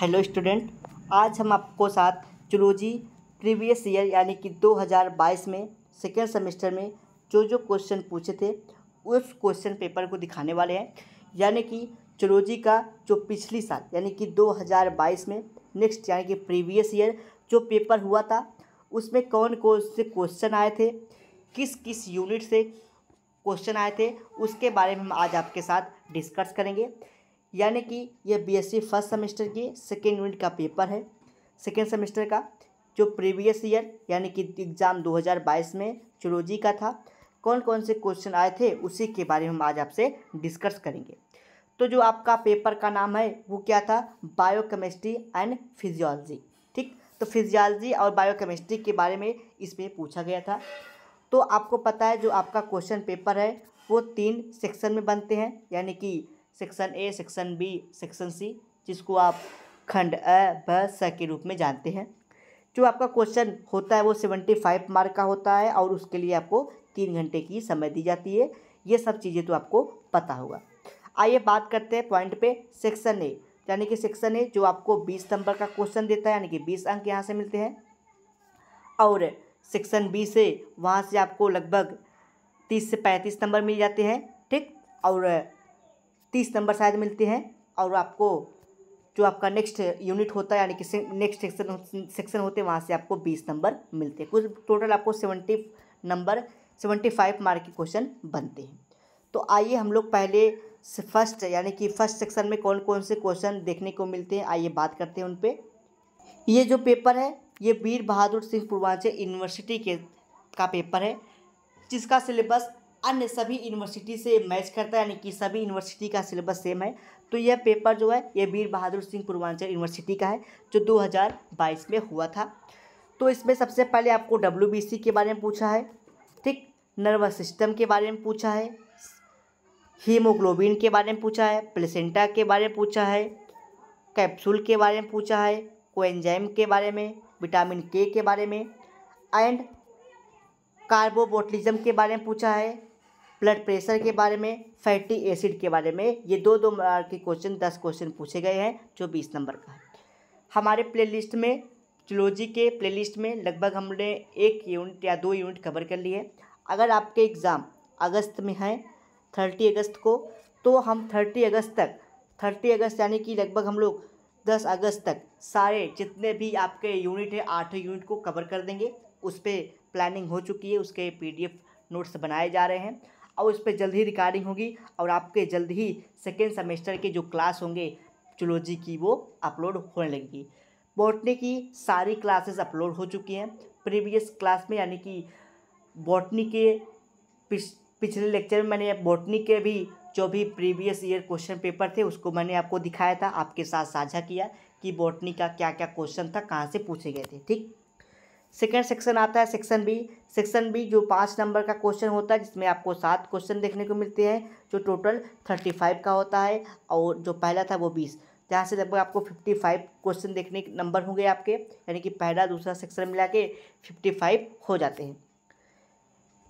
hello student आज हम आपको साथ चुरोजी प्रीवियस ईयर यानी कि 2022 में सेकेंड सेमेस्टर में जो जो क्वेश्चन पूछे थे उस क्वेश्चन पेपर को दिखाने वाले हैं यानी कि चुरोजी का जो पिछली साल यानी कि 2022 में नेक्स्ट यानी कि प्रीवियस ईयर जो पेपर हुआ था उसमें कौन कौन से क्वेश्चन आए थे किस किस यूनिट से क्वेश्चन आए थे उसके बारे में हम आज आपके साथ डिस्कस करेंगे यानी कि यह बीएससी फर्स्ट सेमेस्टर की सेकेंड यूनिट का पेपर है सेकेंड सेमेस्टर का जो प्रीवियस ईयर यानी कि एग्ज़ाम 2022 में जुलोजी का था कौन कौन से क्वेश्चन आए थे उसी के बारे में हम आज आपसे डिस्कस करेंगे तो जो आपका पेपर का नाम है वो क्या था बायोकेमिस्ट्री एंड फिजियोलॉजी ठीक तो फिजियोलॉजी और बायोकेमिस्ट्री के बारे में इसमें पूछा गया था तो आपको पता है जो आपका क्वेश्चन पेपर है वो तीन सेक्शन में बनते हैं यानी कि section A section B section C जिसको आप खंड अ ब स के रूप में जानते हैं जो आपका क्वेश्चन होता है वो सेवेंटी फाइव मार्क का होता है और उसके लिए आपको तीन घंटे की समय दी जाती है ये सब चीज़ें तो आपको पता होगा आइए बात करते हैं पॉइंट पे सेक्शन ए यानी कि सेक्शन ए जो आपको बीस नंबर का क्वेश्चन देता है यानी कि बीस अंक यहाँ से मिलते हैं और सेक्शन बी से वहाँ से आपको लगभग तीस से पैंतीस नंबर मिल जाते हैं ठीक और तीस नंबर शायद मिलते हैं और आपको जो आपका नेक्स्ट यूनिट होता है यानी कि नेक्स्ट सेक्शन सेक्शन होते हैं वहाँ से आपको बीस नंबर मिलते हैं कुछ टोटल आपको seventy number seventy five mark के क्वेश्चन बनते हैं तो आइए हम लोग पहले फर्स्ट यानी कि फर्स्ट सेक्शन में कौन कौन से क्वेश्चन देखने को मिलते हैं आइए बात करते हैं उन पर ये जो पेपर है ये वीर बहादुर सिंह पूर्वांचल यूनिवर्सिटी के का पेपर है जिसका सिलेबस अन्य सभी यूनिवर्सिटी से मैच करता है यानी कि सभी यूनिवर्सिटी का सिलेबस सेम है तो यह पेपर जो है यह वीर बहादुर सिंह पूर्वांचल यूनिवर्सिटी का है जो 2022 में हुआ था तो इसमें सबसे पहले आपको डब्ल्यू के बारे में पूछा है ठीक नर्वस सिस्टम के बारे में पूछा है हीमोग्लोबिन के बारे में पूछा है प्लेसेंटा के बारे में पूछा है कैप्सूल के बारे में पूछा है कोएंजाइम के बारे में विटामिन के के बारे में एंड कार्बोबोटलिज्म के बारे में पूछा है ब्लड प्रेशर के बारे में फैटी एसिड के बारे में ये दो दो मार्क के क्वेश्चन दस क्वेश्चन पूछे गए हैं जो बीस नंबर का है हमारे प्ले में जुलोजी के प्ले में लगभग हमने एक यूनिट या दो यूनिट कवर कर लिए अगर आपके एग्ज़ाम अगस्त में हैं थर्टी अगस्त को तो हम थर्टी अगस्त तक थर्टी अगस्त यानी कि लगभग हम लोग दस अगस्त तक सारे जितने भी आपके यूनिट हैं आठ यूनिट को कवर कर देंगे उस पर प्लानिंग हो चुकी है उसके पीडीएफ नोट्स बनाए जा रहे हैं और उस पर जल्द ही रिकॉर्डिंग होगी और आपके जल्द ही सेकेंड सेमेस्टर के जो क्लास होंगे जुलोजी की वो अपलोड होने लगेगी बॉटनी की सारी क्लासेस अपलोड हो चुकी हैं प्रीवियस क्लास में यानी कि बॉटनी के पिछ, पिछले लेक्चर में मैंने बॉटनी के भी जो भी प्रीवियस ईयर क्वेश्चन पेपर थे उसको मैंने आपको दिखाया था आपके साथ साझा किया कि बॉटनी का क्या क्या क्वेश्चन था कहाँ से पूछे गए थे ठीक सेकेंड सेक्शन आता है सेक्शन बी सेक्शन बी जो पाँच नंबर का क्वेश्चन होता है जिसमें आपको सात क्वेश्चन देखने को मिलते हैं जो टोटल थर्टी फाइव का होता है और जो पहला था वो बीस जहाँ से लगभग आपको फिफ्टी फाइव क्वेश्चन देखने के नंबर होंगे आपके यानी कि पहला दूसरा सेक्शन मिला के फिफ्टी फाइव हो जाते हैं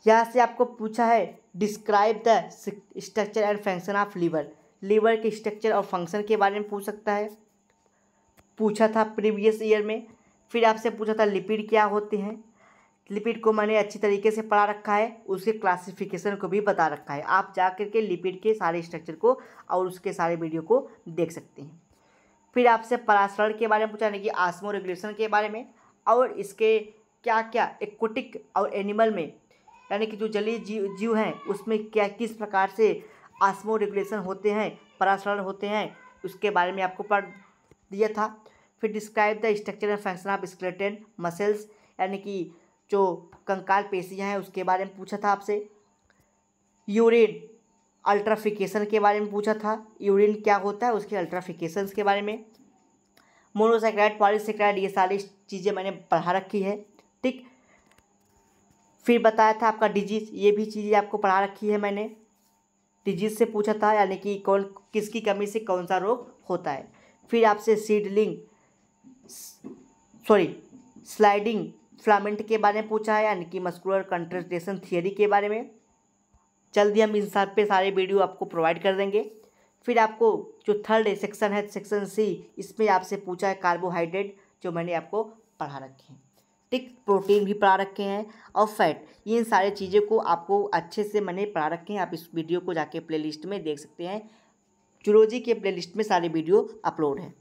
यहाँ से आपको पूछा है describe the structure and function of liver liver के स्ट्रक्चर और फंक्शन के बारे में पूछ सकता है पूछा था प्रीवियस ईयर में फिर आपसे पूछा था लिपिड क्या होते हैं लिपिड को मैंने अच्छी तरीके से पढ़ा रखा है उसके क्लासिफिकेशन को भी बता रखा है आप जा कर के लिपिड के सारे स्ट्रक्चर को और उसके सारे वीडियो को देख सकते हैं फिर आपसे परासरण के बारे में पूछा यानी कि आसमो रेगुलेशन के बारे में और इसके क्या क्या एक्वटिक और एनिमल में यानी कि जो जलीय जीव जीव हैं उसमें क्या किस प्रकार से आसमो रेगुलेशन होते हैं परासरण होते हैं उसके बारे में आपको पढ़ दिया था फिर describe the structure and function of skeleton muscles यानी कि जो कंकाल पेशियाँ हैं उसके बारे में पूछा था आपसे यूरिन अल्ट्राफिकेशन के बारे में पूछा था यूरिन क्या होता है उसके अल्ट्राफिकेशन के बारे में मोनोसाइक्राइड पॉलीसेक्राइड ये सारी चीज़ें मैंने पढ़ा रखी है ठीक फिर बताया था आपका डिजीज़ ये भी चीज़ें आपको पढ़ा रखी है मैंने डिजीज़ से पूछा था यानी कि कौन किसकी कमी से कौन सा रोग होता है फिर आपसे सीडलिंग सॉरी स्लाइडिंग फ्लामेंट के बारे में पूछा है यानी कि मस्कुलर कंट्रेस्टेशन थियरी के बारे में जल्दी हम इन सब पे सारे वीडियो आपको प्रोवाइड कर देंगे फिर आपको जो थर्ड सेक्शन है सेक्शन सी इसमें आपसे पूछा है कार्बोहाइड्रेट जो मैंने आपको पढ़ा रखे हैं ठीक प्रोटीन भी पढ़ा रखे हैं और फैट ये इन सारे चीज़ों को आपको अच्छे से मैंने पढ़ा रखे हैं आप इस वीडियो को जाके प्लेलिस्ट में देख सकते हैं जुलोजी के प्लेलिस्ट में सारे वीडियो अपलोड हैं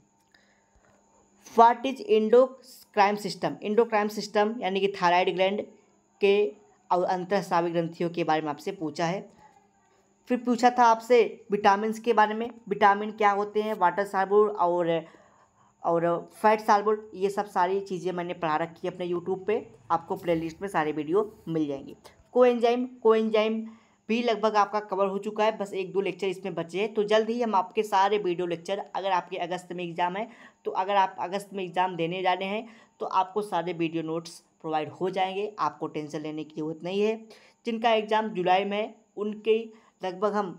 what is endocrine system endocrine system यानी कि थायराइड ग्लैंड के और अंतःस्रावी ग्रंथियों के बारे में आपसे पूछा है फिर पूछा था आपसे विटामिन के बारे में विटामिन क्या होते हैं वाटर सार्बुल और और फैट सार्बुल ये सब सारी चीज़ें मैंने पढ़ा रखी है अपने यूट्यूब पे आपको प्लेलिस्ट में सारे वीडियो मिल जाएंगे को एंजाइम भी लगभग आपका कवर हो चुका है बस एक दो लेक्चर इसमें बचे हैं तो जल्द ही हम आपके सारे वीडियो लेक्चर अगर आपके अगस्त में एग्ज़ाम है तो अगर आप अगस्त में एग्ज़ाम देने जा रहे हैं तो आपको सारे वीडियो नोट्स प्रोवाइड हो जाएंगे आपको टेंशन लेने की ज़रूरत नहीं है जिनका एग्ज़ाम जुलाई में उनके लगभग हम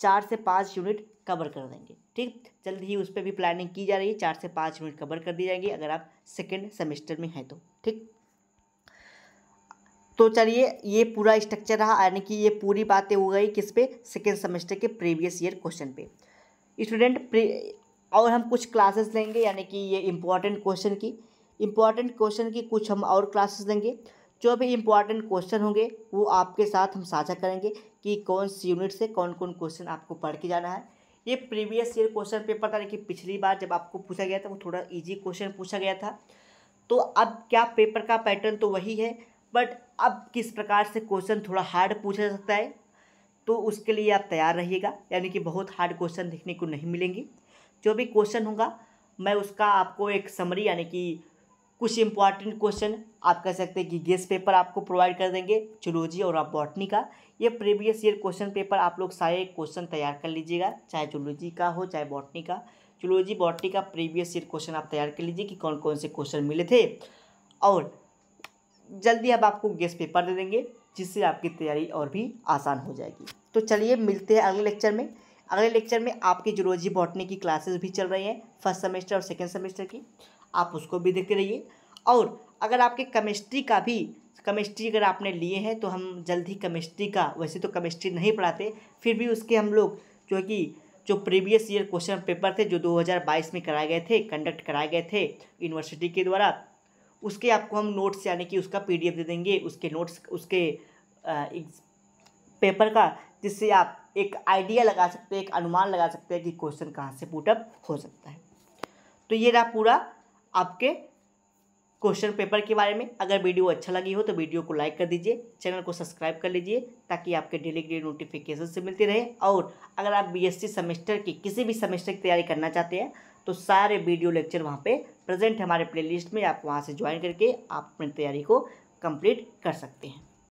चार से पाँच यूनिट कवर कर देंगे ठीक जल्द ही उस पर भी प्लानिंग की जा रही है चार से पाँच यूनिट कवर कर दी जाएगी अगर आप सेकेंड सेमेस्टर में हैं तो ठीक तो चलिए ये पूरा स्ट्रक्चर रहा यानी कि ये पूरी बातें हो गई किस पे सेकेंड सेमेस्टर के प्रीवियस ईयर क्वेश्चन पे स्टूडेंट और हम कुछ क्लासेस लेंगे यानी कि ये इम्पॉर्टेंट क्वेश्चन की इम्पॉर्टेंट क्वेश्चन की कुछ हम और क्लासेस लेंगे जो भी इम्पॉर्टेंट क्वेश्चन होंगे वो आपके साथ हम साझा करेंगे कि कौन सी यूनिट से कौन कौन क्वेश्चन आपको पढ़ के जाना है ये प्रीवियस ईयर क्वेश्चन पेपर था कि पिछली बार जब आपको पूछा गया था वो थोड़ा इजी क्वेश्चन पूछा गया था तो अब क्या पेपर का पैटर्न तो वही है बट अब किस प्रकार से क्वेश्चन थोड़ा हार्ड पूछा जा सकता है तो उसके लिए आप तैयार रहिएगा यानी कि बहुत हार्ड क्वेश्चन देखने को नहीं मिलेंगे जो भी क्वेश्चन होगा मैं उसका आपको एक समरी यानी कि कुछ इंपॉर्टेंट क्वेश्चन आप कह सकते हैं कि गेस पेपर आपको प्रोवाइड कर देंगे जुलोजी और आप बॉटनी का ये प्रीवियस ईयर क्वेश्चन पेपर आप लोग सारे क्वेश्चन तैयार कर लीजिएगा चाहे जुलोजी का हो चाहे बॉटनी का जुलोजी बॉटनी का प्रीवियस ईयर क्वेश्चन आप तैयार कर लीजिए कि कौन कौन से क्वेश्चन मिले थे और जल्दी अब आपको गेस्ट पेपर दे देंगे जिससे आपकी तैयारी और भी आसान हो जाएगी तो चलिए मिलते हैं अगले लेक्चर में अगले लेक्चर में आपकी जुलॉजी बॉटनी की क्लासेस भी चल रही हैं फर्स्ट सेमेस्टर और सेकेंड सेमेस्टर की आप उसको भी देखते रहिए और अगर आपके केमिस्ट्री का भी केमिस्ट्री अगर आपने लिए हैं तो हम जल्द ही केमिस्ट्री का वैसे तो केमिस्ट्री नहीं पढ़ाते फिर भी उसके हम लोग जो कि जो प्रीवियस ईयर क्वेश्चन पेपर थे जो 2022 में कराए गए थे कंडक्ट कराए गए थे यूनिवर्सिटी के द्वारा उसके आपको हम नोट्स यानी कि उसका पी दे देंगे उसके नोट्स उसके पेपर का जिससे आप एक आइडिया लगा सकते हैं एक अनुमान लगा सकते हैं कि क्वेश्चन कहाँ से पुटअप हो सकता है तो ये रहा पूरा आपके क्वेश्चन पेपर के बारे में अगर वीडियो अच्छा लगी हो तो वीडियो को लाइक कर दीजिए चैनल को सब्सक्राइब कर लीजिए ताकि आपके डेली डेली नोटिफिकेशन से मिलती रहे और अगर आप बीएससी सेमेस्टर की किसी भी सेमेस्टर की तैयारी करना चाहते हैं तो सारे वीडियो लेक्चर वहाँ पे प्रेजेंट है हमारे प्लेलिस्ट में आप वहाँ से ज्वाइन करके आप अपनी तैयारी को कंप्लीट कर सकते हैं